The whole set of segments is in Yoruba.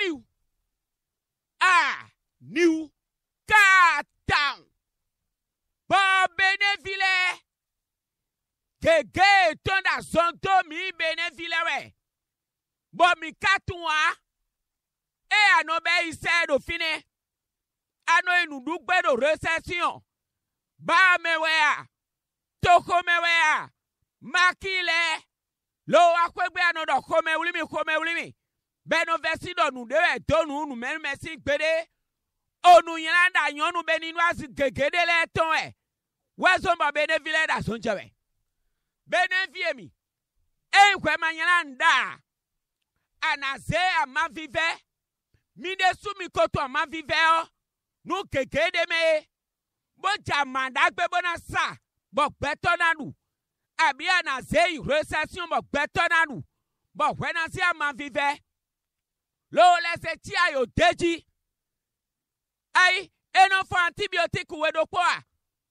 New, à New Town. Bon bénévile. Gege da zonto mi bénévile we. Bon mi katunwa. E be ise do fine. Ano inudugbe do recession. Ba me wea. Toko me wea. Makile. Lo akwe akwegbe anodo kome ulimi kome ulimi beno vesi dɔ nu ɖe do nu nu mɛmɛsi gbeɖe onu nyina da nyɔnu be ninu asi gege ɖe lɛ tɔn ɛ wɛsɔn ba be nevi lɛ da sɔn tsɛwɛ be nevie mi eyi kɔɛ ma nyina nda anaze amavi vɛ mi de sumi koto amavi vɛ ɔ nu gege ɖe me ye bo dza ma da gbe bona sa bɔ gbɛtɔ na nu abi anaze yi ro sasiɔn bɔ gbɛtɔ na nu bɔ hwɛ na se lo le se ti ayo deji ayi eno fo antibiotic we do kwa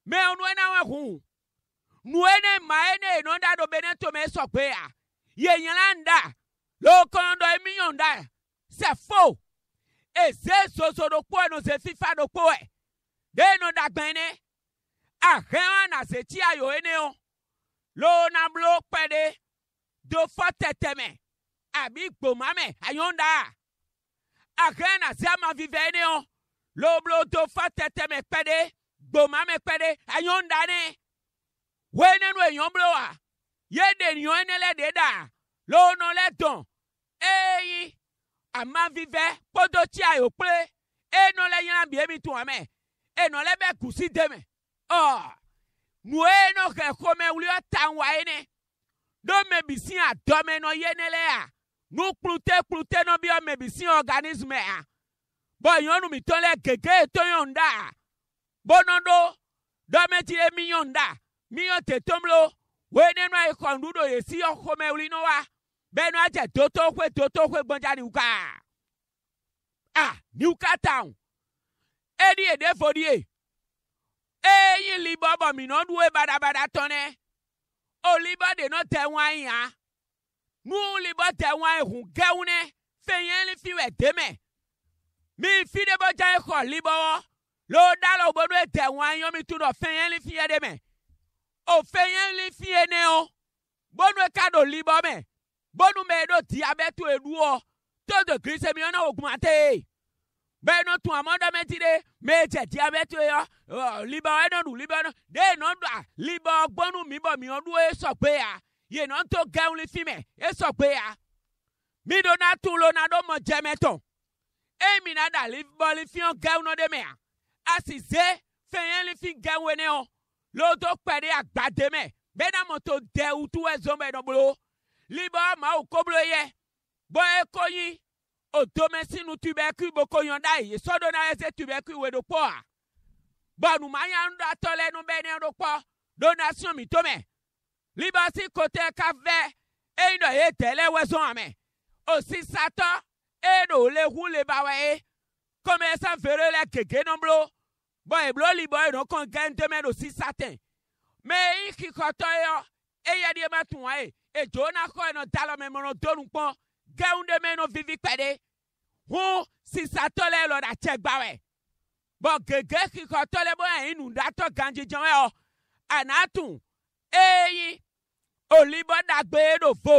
me onu ena wa hu nu ene ma ene no da do bene to me so pe a ye yan nda lo kon do emi yan nda se fo e soso do po no se fifa do po e de no da gben ne a hen na se ti ayo ene o lo na blo pede do fo teteme abi gbomame ayonda hẽ nàzia mavive ene o loblodo fa tete me kpe ɖe gboma me kpe ɖe anyɔ ŋda ne woe ne nu enyɔ mlo wa ye ɖenyɔ ene le ɖe ɖa le wo e nɔ le dɔn eyi amavive kpodotsi ayo kple enɔ le nyina bie mi tu ame enɔ le be kusi de me ɔ nu enɔ xe xɔme wuli ta ŋu wa ye ne ɖo me bisi adɔme nɔ ye ne le ya nu kplute kplute no bi ɔmɛ bi si organisme a bɔ nyɔnu mi tɔn lɛ gege to yɔn da bɔnɔ do dɔmɛti lɛ mi yɔn da mi yɔn te tom lo woe ne nɔ ekɔn du do yesi xɔmɛ wuli no wa bɛ nɔ adze toto ƒe toto ƒe gbɔdza ni wuka a ni wuka town edi ede ye eyi libɔ bɔ mi nɔ du we badabada tɔn nɛ e. o libɔ de nɔ tɛ ŋu anyi ha nuuli bɔ tɛ wan hun gɛw ne fɛnyɛli fi wɛ dɛmɛ mi fi de bɔ jɛ kɔ libɔwɔ lo da la o bɔ n'o tɛ wan yɔ mi tu dɔ fɛnyɛli fi yɛ dɛmɛ o fɛnyɛli fi yɛ ne o bɔnu ka do libɔ mɛ bɔnu mɛ do ti abɛ to edu o to do kirisɛ mi yɔ na o kuma te ye bẹ́ẹ̀ ní tún àmọ́ dọ́ mẹ́tí dé méjì tí a bẹ́ tó yọ libọ ẹ̀ nọ́ọ̀dù libọ ẹ̀ nọ́ọ̀dù libọ gbọ́nù mi bọ̀ mi ọdún ẹ̀ sọ pé à yìnyɛn tó gẹ̀hún lè fi mẹ́ ẹ e sọ pé ya mi do na tún lo na do mọ jẹmẹ tán èmi e na dà lè bọ́ lè fi hàn gẹ̀hún náà dé mẹ́ a sì zé fẹ̀yẹ́ lè fi gẹ̀hún e ní hàn lóòótọ́ pẹ̀lú àgbàdé mẹ́ bẹ́ẹ̀ náà mo tó dẹ̀ utu ẹ̀ zọ́n bẹ́ẹ̀ dọ̀bọ̀lọ́ libọ́ màá kóblo yẹ bọ́ ẹ kó yín òdome sínú tubẹ́kù boko yan dá yìí sọ́dọ̀ náà ẹsẹ̀ tubẹ́kù ìwé dòpọ̀ à bọ́ọ̀nù máa yàn ń dàtọ́ bẹ́ẹ̀ ní ẹ̀rọ pọ̀ donation mi tó mẹ́ libasi kote kavɛ eyi nɔ ye tɛ lɛ wɛzɔn amɛ osisatɔ eyi nɔ wòle hu le ba wɛ ye kɔmi ɛsɛn feere lɛ gege nɔ blo bɔn eblo libɔ yi nɔ kɔn gɛn dɛmɛ nɔ sisatɛ mɛ eyi kikɔtɔ yɔ eya ɖi e ma tun wa ye edzo na kɔ yen nɔ dalɔmɛ mɛ nɔ dɔnu mɛ nɔ vivi kpɛ ɖe hu sisatɔ lɛ lɔ ɖa tsɛ gba wɛ bɔn gege xixɔtɔ lɛ bɔn eyi nu ɖatɔ gãdzidzɔ yɔ anatu eyi olibɔdagbe ɖo e, vo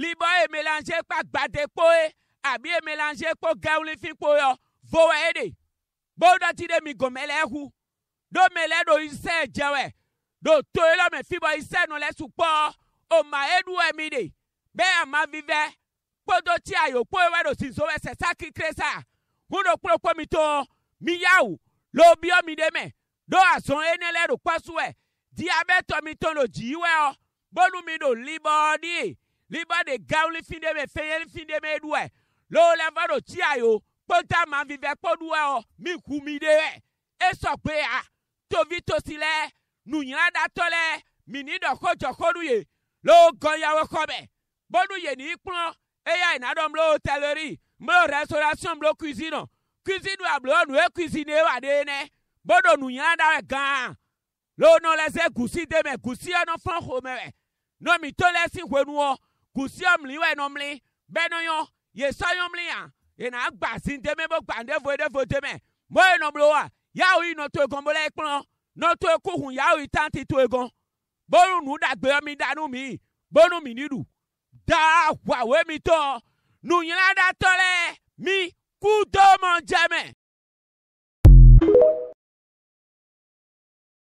libɔ emelanse kpa gbadekpoe abi emelanse kpo gɛwlifikpoyɔ vowe eɖe gbɔdɔti ɖe mi gome e le eƒu ɖo e me le Do isɛ dzewɛ ɖo toe lɔ me fibɔ isɛ nu le sukpɔ o ma eɖuwɛ mi ɖe be amavivɛ kpodoti ayokpoe wɛ ɖo sizowɛ sɛsa kikre sa ŋuɖo kple kpɔmi tɔ mi yawu lo biɔ mi ɖe mi ɖo azɔ ene le ɖo kpɔsuwɛ diabɛtɔ mi tɔ lo dziyiwɛ ɔ bonu mi do libɔɔdi liba de gaŋli fi de me feyeli fi de me ɖoɛ lɔɔlɛ va do tia yo kpɔnta ma vivɛ kpɔɖoɛ o mi ku e mi de wɛ esɔ gbe ya tovi tosi lɛ nunyila datɔ lɛ mini dɔkɔ dzɔkɔ nu ye lɔɔ gɔnyawo kɔbɛ bonu ye ni kplɔ eya ina dɔm lɔɔ tɛlɛri mlɔ restauration mlɔ cuisine cuisine wa mlɔ nu ecuisine wa de nɛ bonu nunyila da wɛ gãã lɔɔ nɔ lɛ se gusi de mɛ gusi yɛ e nɔ fɔn xɔmɛ wɛ no mi to lɛ si hwenuɔ kusi ɔmli wɛ nɔmli bɛnɔyɔ yesɔ yɔmli ya yina gba si ntɛmɛ bɛ gba ntɛfo ɛdɛfo tɛmɛ mɔye nɔmlo wa yawo yi nɔ to egɔn bɔlɛ ekplɔ nɔ to ekuhun yawo yi tan ti to egɔn bonu nu dagbe mi danu mi bonu mi nidu daa wawe mi tɔ nunyila da tɔ lɛ mi kudomɔ jɛmɛ.